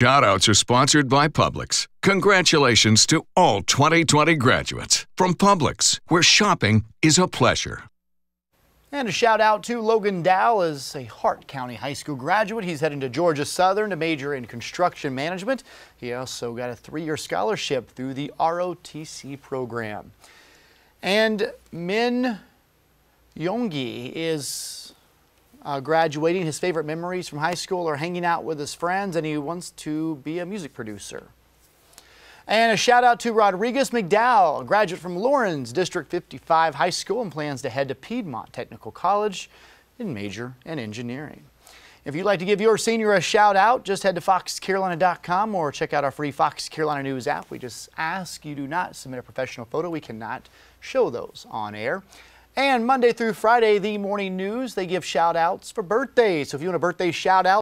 Shoutouts are sponsored by Publix. Congratulations to all 2020 graduates from Publix, where shopping is a pleasure. And a shout out to Logan Dow is a Hart County High School graduate. He's heading to Georgia Southern to major in construction management. He also got a three-year scholarship through the ROTC program. And Min Yongi is uh, graduating. His favorite memories from high school are hanging out with his friends, and he wants to be a music producer. And a shout out to Rodriguez McDowell, a graduate from Lawrence District 55 High School and plans to head to Piedmont Technical College and major in engineering. If you'd like to give your senior a shout out, just head to foxcarolina.com or check out our free Fox Carolina News app. We just ask you do not submit a professional photo. We cannot show those on air. And Monday through Friday, the morning news, they give shout outs for birthdays. So if you want a birthday shout out,